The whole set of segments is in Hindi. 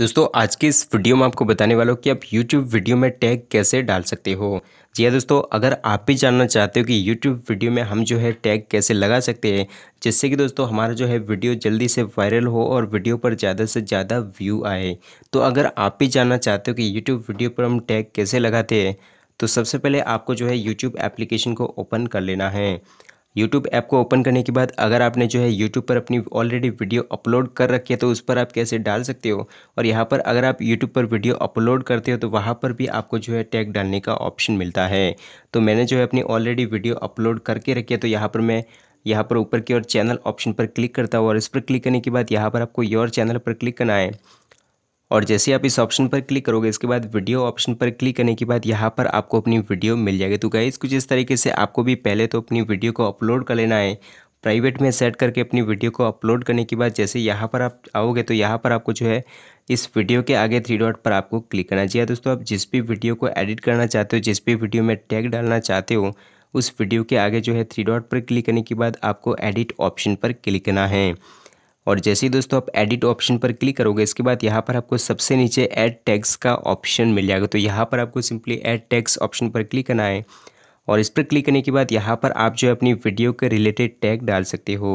दोस्तों आज के इस वीडियो में आपको बताने वाला हूँ कि आप YouTube वीडियो में टैग कैसे डाल सकते हो जी हाँ दोस्तों अगर आप भी जानना चाहते हो कि YouTube वीडियो में हम जो है टैग कैसे लगा सकते हैं जिससे कि दोस्तों हमारा जो है वीडियो जल्दी से वायरल हो और वीडियो पर ज़्यादा से ज़्यादा व्यू आए तो अगर आप भी जानना चाहते हो कि यूट्यूब वीडियो पर हम टैग कैसे लगाते हैं तो सबसे पहले आपको जो है यूट्यूब एप्लीकेशन को ओपन कर लेना है यूट्यूब ऐप को ओपन करने के बाद अगर आपने जो है यूट्यूब पर अपनी ऑलरेडी वीडियो अपलोड कर रखी है तो उस पर आप कैसे डाल सकते हो और यहाँ पर अगर आप यूट्यूब पर वीडियो अपलोड करते हो तो वहाँ पर भी आपको जो है टैग डालने का ऑप्शन मिलता है तो मैंने जो है अपनी ऑलरेडी वीडियो अपलोड करके रखी है तो यहाँ पर मैं यहाँ पर ऊपर की ओर चैनल ऑप्शन पर क्लिक करता हूँ और इस पर क्लिक करने के बाद यहाँ पर आपको योर चैनल पर क्लिक करना है और जैसे आप इस ऑप्शन पर क्लिक करोगे इसके बाद वीडियो ऑप्शन पर क्लिक करने के बाद यहाँ पर आपको अपनी वीडियो मिल जाएगी तो गाइज कुछ इस तरीके से आपको भी पहले तो अपनी वीडियो को अपलोड कर लेना है प्राइवेट में सेट करके अपनी वीडियो को अपलोड करने के बाद जैसे यहाँ पर आप आओगे तो यहाँ पर आपको जो है इस वीडियो के आगे थ्री डॉट पर आपको क्लिक करना चाहिए दोस्तों आप जिस भी वीडियो को एडिट करना चाहते हो जिस भी वीडियो में टैग डालना चाहते हो उस वीडियो के आगे जो है थ्री डॉट पर क्लिक करने के बाद आपको एडिट ऑप्शन पर क्लिक करना है और जैसे ही दोस्तों आप एडिट ऑप्शन पर क्लिक करोगे इसके बाद यहाँ पर आपको सबसे नीचे ऐड टैक्स का ऑप्शन मिल जाएगा तो यहाँ पर आपको सिंपली ऐड टैक्स ऑप्शन पर क्लिक करना है और इस पर क्लिक करने के बाद यहाँ पर आप जो है अपनी वीडियो के रिलेटेड टैग डाल सकते हो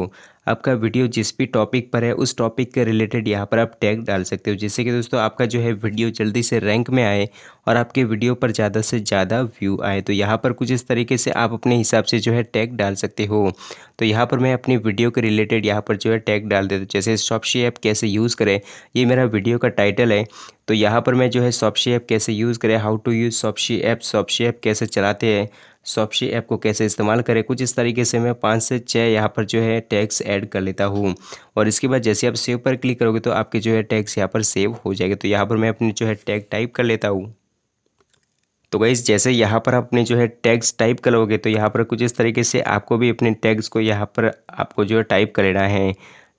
आपका वीडियो जिस भी टॉपिक पर है उस टॉपिक के रिलेटेड यहाँ पर आप टैग डाल सकते हो जिससे कि दोस्तों आपका जो है वीडियो जल्दी से रैंक में आए और आपके वीडियो पर ज़्यादा से ज़्यादा व्यू आए तो यहाँ पर कुछ इस तरीके से आप अपने हिसाब से जो है टैग डाल सकते हो तो यहाँ पर मैं अपनी वीडियो के रिलेटेड यहाँ पर जो है टैग डाल देता हूँ जैसे शॉपशी ऐप कैसे यूज़ करें ये मेरा वीडियो का टाइटल है तो यहाँ पर मैं जो है शॉपशी ऐप कैसे यूज़ करें how to use Shopsy app Shopsy app कैसे चलाते हैं शॉपशी ऐप को कैसे इस्तेमाल करें कुछ इस तरीके से मैं पाँच से छः यहाँ पर जो है टैक्स ऐड कर लेता हूँ और इसके बाद जैसे आप सेव पर क्लिक करोगे तो आपके जो है टैक्स यहाँ पर सेव हो जाएगा तो यहाँ पर मैं अपनी जो है टैग टाइप कर लेता हूँ तो गाइज जैसे यहाँ पर अपने जो है टैग्स टाइप करोगे तो यहाँ पर कुछ इस तरीके से आपको भी अपने टैग्स को यहाँ पर आपको जो है टाइप कर लेना है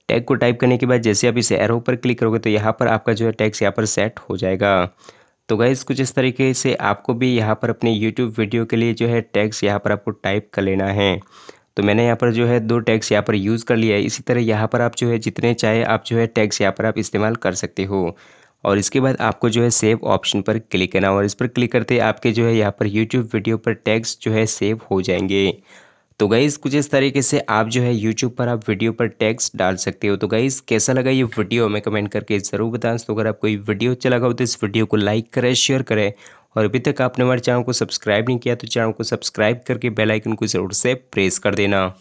टैग को टाइप करने के बाद जैसे आप इस एरो पर क्लिक करोगे तो यहाँ पर आपका जो है टैक्स यहाँ पर सेट हो जाएगा तो गाइज़ कुछ इस तरीके से आपको भी यहाँ पर अपने यूट्यूब वीडियो के लिए जो है टैक्स यहाँ पर आपको टाइप कर लेना है तो मैंने यहाँ पर जो है दो टैग्स यहाँ पर यूज़ कर लिया है इसी तरह यहाँ पर आप जो है जितने चाहे आप जो है टैग्स यहाँ पर आप इस्तेमाल कर सकते हो और इसके बाद आपको जो है सेव ऑप्शन पर क्लिक करना और इस पर क्लिक करते आपके जो है यहाँ पर यूट्यूब वीडियो पर टैग्स जो है सेव हो जाएंगे तो गाइज़ कुछ इस तरीके से आप जो है यूट्यूब पर आप वीडियो पर टैक्स डाल सकते हो तो गाइज़ कैसा लगा ये वीडियो हमें कमेंट करके ज़रूर बताएं तो अगर आपको कोई वीडियो अच्छा लगा हो तो इस वीडियो को लाइक करें शेयर करें और अभी तक आपने हमारे चैनल को सब्सक्राइब नहीं किया तो चैनल को सब्सक्राइब करके बेलाइकन को ज़रूर से प्रेस कर देना